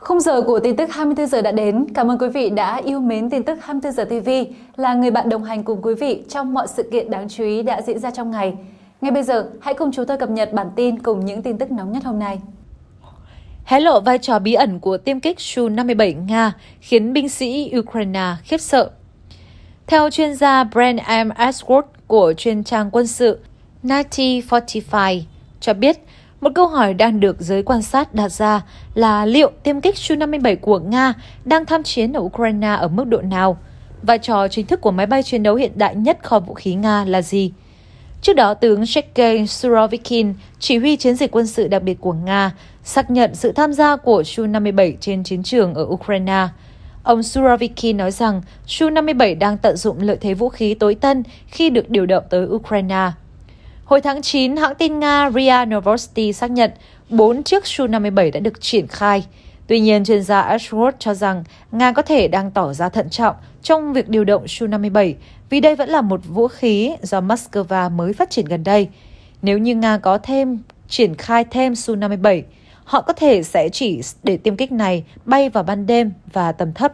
khung giờ của tin tức 24 giờ đã đến. Cảm ơn quý vị đã yêu mến tin tức 24 giờ TV là người bạn đồng hành cùng quý vị trong mọi sự kiện đáng chú ý đã diễn ra trong ngày. Ngay bây giờ, hãy cùng chúng tôi cập nhật bản tin cùng những tin tức nóng nhất hôm nay. Hé lộ vai trò bí ẩn của tiêm kích Su-57 Nga khiến binh sĩ Ukraine khiếp sợ. Theo chuyên gia Brent M. Ashworth của chuyên trang quân sự 1945 cho biết, một câu hỏi đang được giới quan sát đặt ra là liệu tiêm kích Su-57 của Nga đang tham chiến ở Ukraine ở mức độ nào? Vai trò chính thức của máy bay chiến đấu hiện đại nhất kho vũ khí Nga là gì? Trước đó, tướng Sergei Surovikin, chỉ huy chiến dịch quân sự đặc biệt của Nga, xác nhận sự tham gia của Su-57 trên chiến trường ở Ukraine. Ông Surovikin nói rằng Su-57 đang tận dụng lợi thế vũ khí tối tân khi được điều động tới Ukraine. Hồi tháng 9, hãng tin Nga RIA Novosti xác nhận 4 chiếc Su-57 đã được triển khai. Tuy nhiên, chuyên gia Ashworth cho rằng Nga có thể đang tỏ ra thận trọng trong việc điều động Su-57 vì đây vẫn là một vũ khí do Moscow mới phát triển gần đây. Nếu như Nga có thêm triển khai thêm Su-57, họ có thể sẽ chỉ để tiêm kích này bay vào ban đêm và tầm thấp.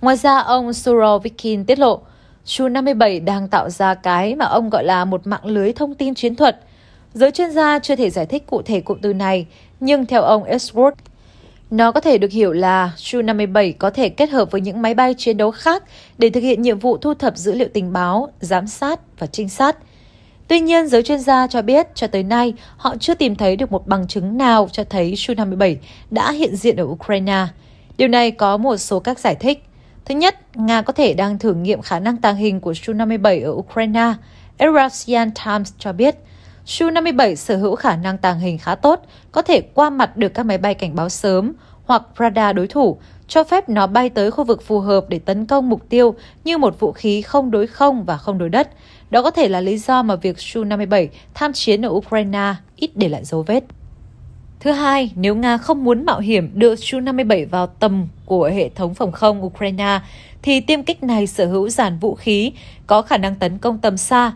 Ngoài ra, ông Surovikin tiết lộ, Chu 57 đang tạo ra cái mà ông gọi là một mạng lưới thông tin chiến thuật. Giới chuyên gia chưa thể giải thích cụ thể cụm từ này, nhưng theo ông Edward, nó có thể được hiểu là Su-57 có thể kết hợp với những máy bay chiến đấu khác để thực hiện nhiệm vụ thu thập dữ liệu tình báo, giám sát và trinh sát. Tuy nhiên, giới chuyên gia cho biết cho tới nay họ chưa tìm thấy được một bằng chứng nào cho thấy Su-57 đã hiện diện ở Ukraine. Điều này có một số các giải thích. Thứ nhất, Nga có thể đang thử nghiệm khả năng tàng hình của Su-57 ở Ukraine. Eurasian Times cho biết, Su-57 sở hữu khả năng tàng hình khá tốt, có thể qua mặt được các máy bay cảnh báo sớm hoặc radar đối thủ, cho phép nó bay tới khu vực phù hợp để tấn công mục tiêu như một vũ khí không đối không và không đối đất. Đó có thể là lý do mà việc Su-57 tham chiến ở Ukraine ít để lại dấu vết. Thứ hai, nếu Nga không muốn mạo hiểm đưa Su-57 vào tầm của hệ thống phòng không Ukraine, thì tiêm kích này sở hữu dàn vũ khí có khả năng tấn công tầm xa.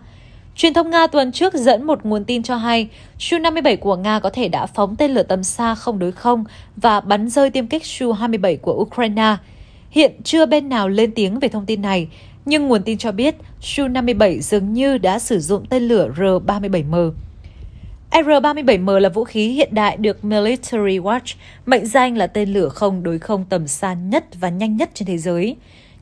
Truyền thông Nga tuần trước dẫn một nguồn tin cho hay Su-57 của Nga có thể đã phóng tên lửa tầm xa không đối không và bắn rơi tiêm kích Su-27 của Ukraine. Hiện chưa bên nào lên tiếng về thông tin này, nhưng nguồn tin cho biết Su-57 dường như đã sử dụng tên lửa R-37M. R-37M là vũ khí hiện đại được Military Watch mệnh danh là tên lửa không đối không tầm xa nhất và nhanh nhất trên thế giới.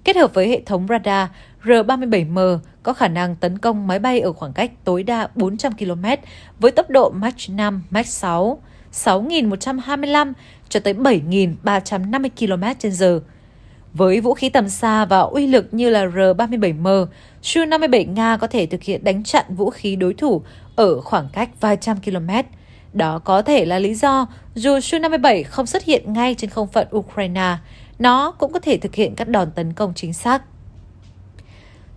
Kết hợp với hệ thống radar, R-37M có khả năng tấn công máy bay ở khoảng cách tối đa 400 km với tốc độ Mach 5, Mach 6, 6.125 cho tới 7.350 km h Với vũ khí tầm xa và uy lực như là R-37M, Su-57 Nga có thể thực hiện đánh chặn vũ khí đối thủ ở khoảng cách vài trăm km. Đó có thể là lý do dù Su-57 không xuất hiện ngay trên không phận Ukraine, nó cũng có thể thực hiện các đòn tấn công chính xác.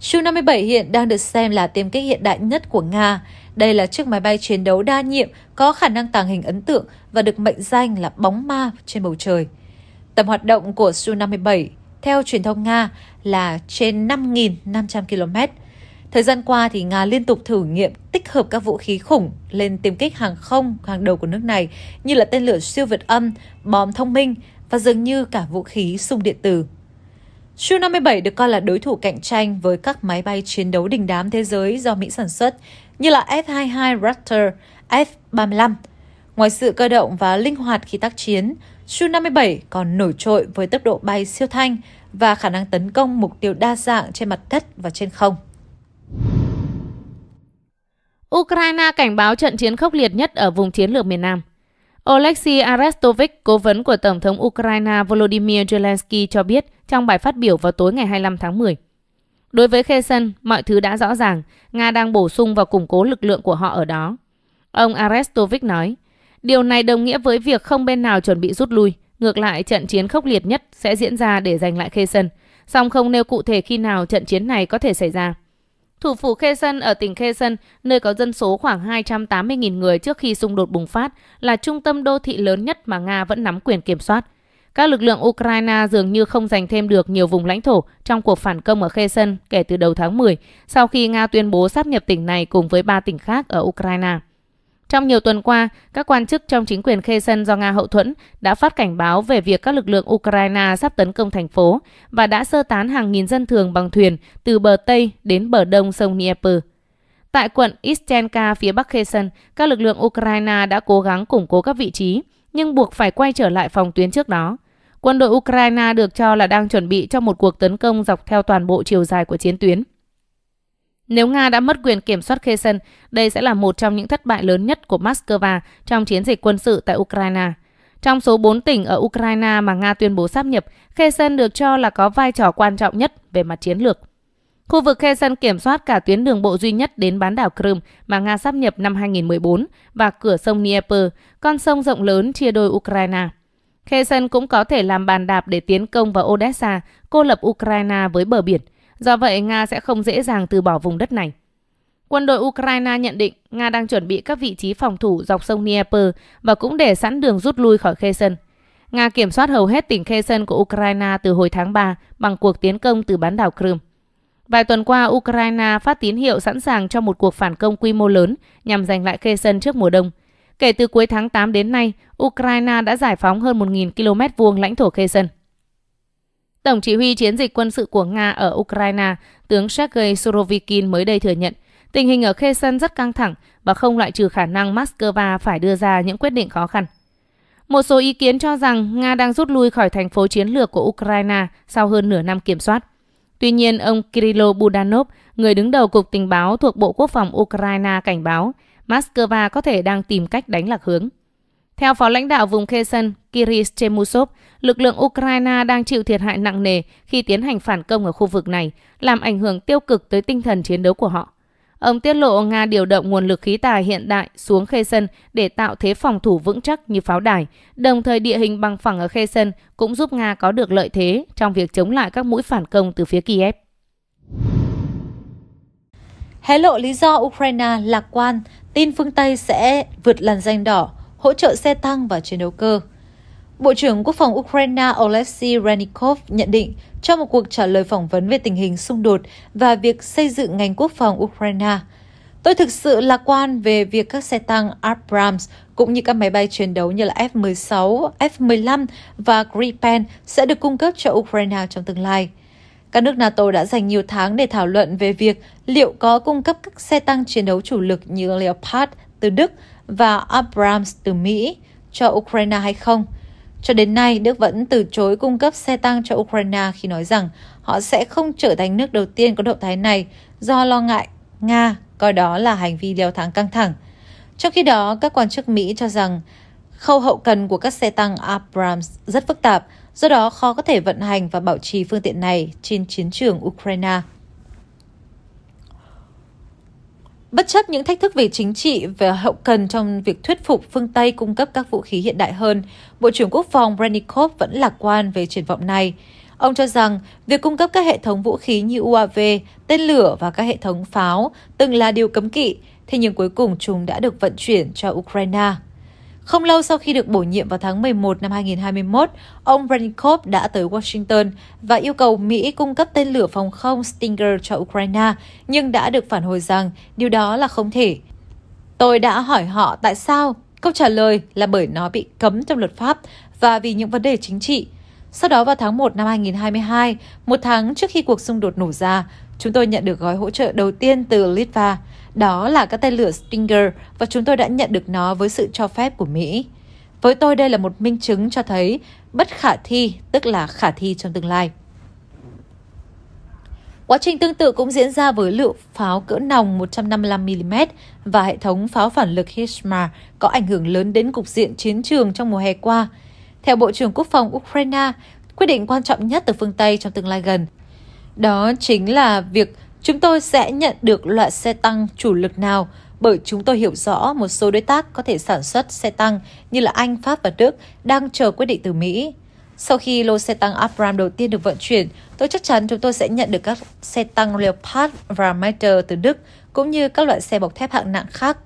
Su-57 hiện đang được xem là tiêm kích hiện đại nhất của Nga. Đây là chiếc máy bay chiến đấu đa nhiệm có khả năng tàng hình ấn tượng và được mệnh danh là bóng ma trên bầu trời. Tầm hoạt động của Su-57 theo truyền thông Nga là trên 5.500 km, Thời gian qua thì Nga liên tục thử nghiệm tích hợp các vũ khí khủng lên tiêm kích hàng không hàng đầu của nước này như là tên lửa siêu vượt âm, bom thông minh và dường như cả vũ khí xung điện tử. Su-57 được coi là đối thủ cạnh tranh với các máy bay chiến đấu đình đám thế giới do Mỹ sản xuất như là F-22 Raptor, F-35. Ngoài sự cơ động và linh hoạt khi tác chiến, Su-57 còn nổi trội với tốc độ bay siêu thanh và khả năng tấn công mục tiêu đa dạng trên mặt đất và trên không. Ukraine cảnh báo trận chiến khốc liệt nhất ở vùng chiến lược miền Nam. Oleksiy Arestovich, cố vấn của Tổng thống Ukraine Volodymyr Zelensky cho biết trong bài phát biểu vào tối ngày 25 tháng 10. Đối với Kherson, mọi thứ đã rõ ràng, Nga đang bổ sung và củng cố lực lượng của họ ở đó. Ông Arestovich nói, điều này đồng nghĩa với việc không bên nào chuẩn bị rút lui. Ngược lại, trận chiến khốc liệt nhất sẽ diễn ra để giành lại Kherson, song không nêu cụ thể khi nào trận chiến này có thể xảy ra. Thủ phủ Khê Sân ở tỉnh Khê Sân, nơi có dân số khoảng 280.000 người trước khi xung đột bùng phát, là trung tâm đô thị lớn nhất mà Nga vẫn nắm quyền kiểm soát. Các lực lượng Ukraine dường như không giành thêm được nhiều vùng lãnh thổ trong cuộc phản công ở Kherson kể từ đầu tháng 10, sau khi Nga tuyên bố sáp nhập tỉnh này cùng với ba tỉnh khác ở Ukraine. Trong nhiều tuần qua, các quan chức trong chính quyền Khê Sân do Nga hậu thuẫn đã phát cảnh báo về việc các lực lượng Ukraine sắp tấn công thành phố và đã sơ tán hàng nghìn dân thường bằng thuyền từ bờ Tây đến bờ Đông sông Dnieper. Tại quận Istenka phía Bắc Kherson, các lực lượng Ukraine đã cố gắng củng cố các vị trí, nhưng buộc phải quay trở lại phòng tuyến trước đó. Quân đội Ukraine được cho là đang chuẩn bị cho một cuộc tấn công dọc theo toàn bộ chiều dài của chiến tuyến. Nếu Nga đã mất quyền kiểm soát Kherson, đây sẽ là một trong những thất bại lớn nhất của Moscow trong chiến dịch quân sự tại Ukraine. Trong số 4 tỉnh ở Ukraine mà Nga tuyên bố sáp nhập, Kherson được cho là có vai trò quan trọng nhất về mặt chiến lược. Khu vực Kherson kiểm soát cả tuyến đường bộ duy nhất đến bán đảo Crimea mà Nga sáp nhập năm 2014 và cửa sông Dnieper, con sông rộng lớn chia đôi Ukraine. Kherson cũng có thể làm bàn đạp để tiến công vào Odessa, cô lập Ukraine với bờ biển – Do vậy, Nga sẽ không dễ dàng từ bỏ vùng đất này. Quân đội Ukraine nhận định Nga đang chuẩn bị các vị trí phòng thủ dọc sông Dnieper và cũng để sẵn đường rút lui khỏi Kherson. Nga kiểm soát hầu hết tỉnh Kherson của Ukraine từ hồi tháng 3 bằng cuộc tiến công từ bán đảo Crimea. Vài tuần qua, Ukraine phát tín hiệu sẵn sàng cho một cuộc phản công quy mô lớn nhằm giành lại Kherson trước mùa đông. Kể từ cuối tháng 8 đến nay, Ukraine đã giải phóng hơn 1.000 km vuông lãnh thổ Kherson. Tổng chỉ huy chiến dịch quân sự của Nga ở Ukraine, tướng Sergei Surovikin mới đây thừa nhận, tình hình ở Kherson rất căng thẳng và không loại trừ khả năng Moscow phải đưa ra những quyết định khó khăn. Một số ý kiến cho rằng Nga đang rút lui khỏi thành phố chiến lược của Ukraine sau hơn nửa năm kiểm soát. Tuy nhiên, ông Kirilo Budanov, người đứng đầu Cục Tình báo thuộc Bộ Quốc phòng Ukraine cảnh báo Moscow có thể đang tìm cách đánh lạc hướng. Theo phó lãnh đạo vùng Kherson, Kirill Chemusov, lực lượng Ukraine đang chịu thiệt hại nặng nề khi tiến hành phản công ở khu vực này, làm ảnh hưởng tiêu cực tới tinh thần chiến đấu của họ. Ông tiết lộ Nga điều động nguồn lực khí tài hiện đại xuống Kherson để tạo thế phòng thủ vững chắc như pháo đài, đồng thời địa hình bằng phẳng ở Kherson cũng giúp Nga có được lợi thế trong việc chống lại các mũi phản công từ phía Kiev. Hé lộ lý do Ukraine lạc quan, tin phương Tây sẽ vượt làn danh đỏ – hỗ trợ xe tăng và chiến đấu cơ. Bộ trưởng Quốc phòng Ukraine Oleksiy Renikov nhận định trong một cuộc trả lời phỏng vấn về tình hình xung đột và việc xây dựng ngành quốc phòng Ukraine. Tôi thực sự lạc quan về việc các xe tăng Abrams cũng như các máy bay chiến đấu như là F-16, F-15 và Gripen sẽ được cung cấp cho Ukraine trong tương lai. Các nước NATO đã dành nhiều tháng để thảo luận về việc liệu có cung cấp các xe tăng chiến đấu chủ lực như Leopard từ Đức và Abrams từ Mỹ cho Ukraine hay không. Cho đến nay, Đức vẫn từ chối cung cấp xe tăng cho Ukraine khi nói rằng họ sẽ không trở thành nước đầu tiên có động thái này do lo ngại Nga coi đó là hành vi leo thang căng thẳng. Trong khi đó, các quan chức Mỹ cho rằng khâu hậu cần của các xe tăng Abrams rất phức tạp, do đó khó có thể vận hành và bảo trì phương tiện này trên chiến trường Ukraine. Bất chấp những thách thức về chính trị và hậu cần trong việc thuyết phục phương Tây cung cấp các vũ khí hiện đại hơn, Bộ trưởng Quốc phòng Brennikov vẫn lạc quan về triển vọng này. Ông cho rằng việc cung cấp các hệ thống vũ khí như UAV, tên lửa và các hệ thống pháo từng là điều cấm kỵ, thế nhưng cuối cùng chúng đã được vận chuyển cho Ukraine. Không lâu sau khi được bổ nhiệm vào tháng 11 năm 2021, ông Brennikov đã tới Washington và yêu cầu Mỹ cung cấp tên lửa phòng không Stinger cho Ukraine, nhưng đã được phản hồi rằng điều đó là không thể. Tôi đã hỏi họ tại sao Câu trả lời là bởi nó bị cấm trong luật pháp và vì những vấn đề chính trị. Sau đó vào tháng 1 năm 2022, một tháng trước khi cuộc xung đột nổ ra, chúng tôi nhận được gói hỗ trợ đầu tiên từ Litva, đó là các tên lửa Stinger và chúng tôi đã nhận được nó với sự cho phép của Mỹ. Với tôi đây là một minh chứng cho thấy bất khả thi tức là khả thi trong tương lai. Quá trình tương tự cũng diễn ra với lựu pháo cỡ nòng 155mm và hệ thống pháo phản lực HIMARS có ảnh hưởng lớn đến cục diện chiến trường trong mùa hè qua – theo Bộ trưởng Quốc phòng Ukraine, quyết định quan trọng nhất từ phương Tây trong tương lai gần. Đó chính là việc chúng tôi sẽ nhận được loại xe tăng chủ lực nào bởi chúng tôi hiểu rõ một số đối tác có thể sản xuất xe tăng như là Anh, Pháp và Đức đang chờ quyết định từ Mỹ. Sau khi lô xe tăng Abrams đầu tiên được vận chuyển, tôi chắc chắn chúng tôi sẽ nhận được các xe tăng Leopard và Maitre từ Đức, cũng như các loại xe bọc thép hạng nặng khác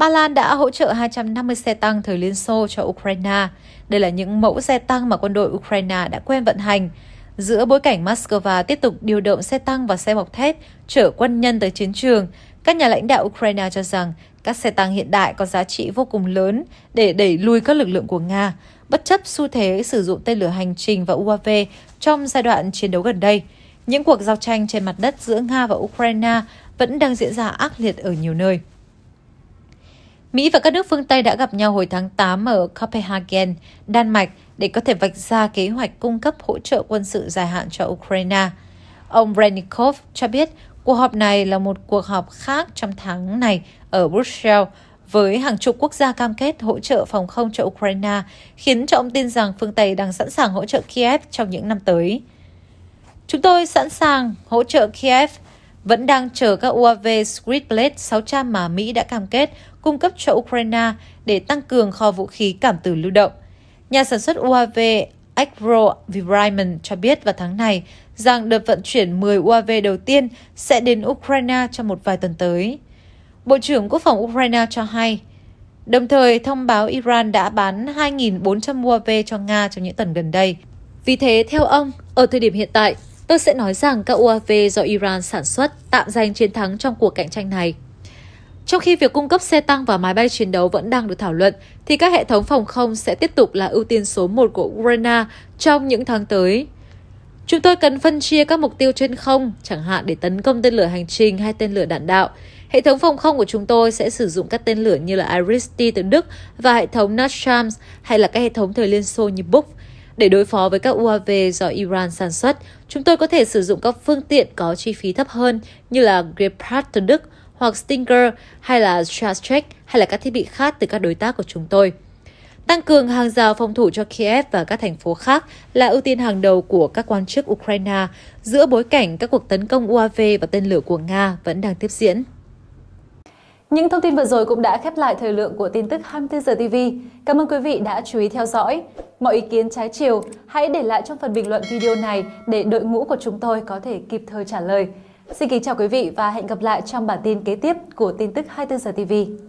Ba Lan đã hỗ trợ 250 xe tăng thời Liên Xô cho Ukraine. Đây là những mẫu xe tăng mà quân đội Ukraine đã quen vận hành. Giữa bối cảnh Moscow tiếp tục điều động xe tăng và xe bọc thép chở quân nhân tới chiến trường, các nhà lãnh đạo Ukraine cho rằng các xe tăng hiện đại có giá trị vô cùng lớn để đẩy lùi các lực lượng của Nga, bất chấp xu thế sử dụng tên lửa hành trình và UAV trong giai đoạn chiến đấu gần đây. Những cuộc giao tranh trên mặt đất giữa Nga và Ukraine vẫn đang diễn ra ác liệt ở nhiều nơi. Mỹ và các nước phương Tây đã gặp nhau hồi tháng 8 ở Copenhagen, Đan Mạch để có thể vạch ra kế hoạch cung cấp hỗ trợ quân sự dài hạn cho Ukraine. Ông Renikov cho biết cuộc họp này là một cuộc họp khác trong tháng này ở Brussels với hàng chục quốc gia cam kết hỗ trợ phòng không cho Ukraine, khiến cho ông tin rằng phương Tây đang sẵn sàng hỗ trợ Kiev trong những năm tới. Chúng tôi sẵn sàng hỗ trợ Kiev, vẫn đang chờ các UAV Switchblade 600 mà Mỹ đã cam kết cung cấp cho Ukraine để tăng cường kho vũ khí cảm tử lưu động. Nhà sản xuất UAV Agro Environment cho biết vào tháng này rằng đợt vận chuyển 10 UAV đầu tiên sẽ đến Ukraine trong một vài tuần tới. Bộ trưởng Quốc phòng Ukraine cho hay, đồng thời thông báo Iran đã bán 2.400 UAV cho Nga trong những tuần gần đây. Vì thế, theo ông, ở thời điểm hiện tại, Tôi sẽ nói rằng các UAV do Iran sản xuất tạm giành chiến thắng trong cuộc cạnh tranh này. Trong khi việc cung cấp xe tăng và máy bay chiến đấu vẫn đang được thảo luận, thì các hệ thống phòng không sẽ tiếp tục là ưu tiên số 1 của Ukraine trong những tháng tới. Chúng tôi cần phân chia các mục tiêu trên không, chẳng hạn để tấn công tên lửa hành trình hay tên lửa đạn đạo. Hệ thống phòng không của chúng tôi sẽ sử dụng các tên lửa như là Iris-T từ Đức và hệ thống Nashams hay là các hệ thống thời Liên Xô như Buk để đối phó với các UAV do Iran sản xuất, chúng tôi có thể sử dụng các phương tiện có chi phí thấp hơn như là Gepard từ Đức hoặc Stinger hay là Strastrek hay là các thiết bị khác từ các đối tác của chúng tôi. Tăng cường hàng rào phòng thủ cho Kiev và các thành phố khác là ưu tiên hàng đầu của các quan chức Ukraine giữa bối cảnh các cuộc tấn công UAV và tên lửa của Nga vẫn đang tiếp diễn. Những thông tin vừa rồi cũng đã khép lại thời lượng của tin tức 24 giờ TV. Cảm ơn quý vị đã chú ý theo dõi. Mọi ý kiến trái chiều hãy để lại trong phần bình luận video này để đội ngũ của chúng tôi có thể kịp thời trả lời. Xin kính chào quý vị và hẹn gặp lại trong bản tin kế tiếp của tin tức 24 giờ TV.